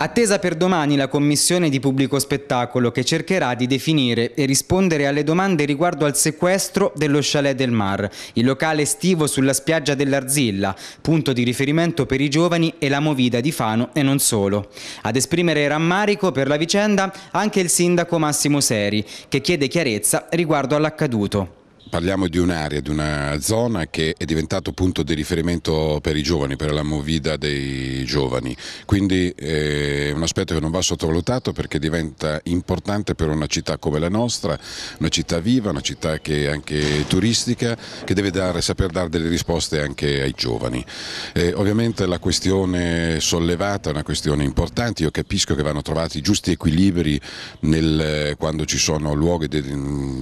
Attesa per domani la commissione di pubblico spettacolo che cercherà di definire e rispondere alle domande riguardo al sequestro dello Chalet del Mar, il locale estivo sulla spiaggia dell'Arzilla, punto di riferimento per i giovani e la movida di Fano e non solo. Ad esprimere rammarico per la vicenda anche il sindaco Massimo Seri, che chiede chiarezza riguardo all'accaduto parliamo di un'area, di una zona che è diventato punto di riferimento per i giovani, per la movida dei giovani, quindi è eh, un aspetto che non va sottovalutato perché diventa importante per una città come la nostra, una città viva, una città che è anche turistica, che deve dare, saper dare delle risposte anche ai giovani. Eh, ovviamente la questione sollevata è una questione importante, io capisco che vanno trovati i giusti equilibri nel, eh, quando ci sono luoghi de,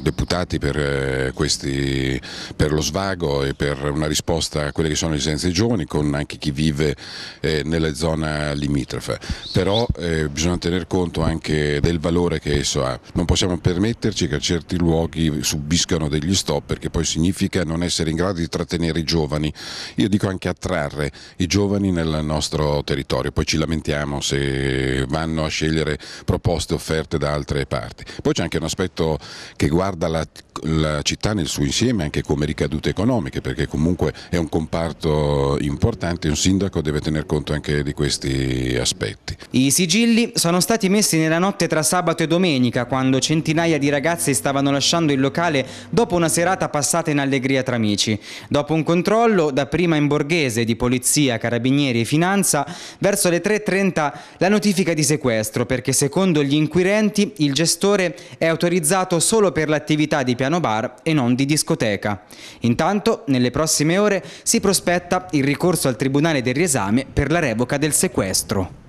deputati per eh, questi questi per lo svago e per una risposta a quelle che sono le esigenze dei giovani con anche chi vive eh, nella zona limitrofe, però eh, bisogna tener conto anche del valore che esso ha, non possiamo permetterci che certi luoghi subiscano degli stop perché poi significa non essere in grado di trattenere i giovani, io dico anche attrarre i giovani nel nostro territorio, poi ci lamentiamo se vanno a scegliere proposte offerte da altre parti. Poi c'è anche un aspetto che guarda la, la città nel nel suo insieme anche come ricadute economiche, perché comunque è un comparto importante e un sindaco deve tener conto anche di questi aspetti. I sigilli sono stati messi nella notte tra sabato e domenica, quando centinaia di ragazzi stavano lasciando il locale dopo una serata passata in allegria tra amici. Dopo un controllo, dapprima in borghese, di polizia, carabinieri e finanza, verso le 3.30 la notifica di sequestro, perché secondo gli inquirenti il gestore è autorizzato solo per l'attività di piano bar e non di discoteca. Intanto, nelle prossime ore si prospetta il ricorso al Tribunale del riesame per la revoca del sequestro.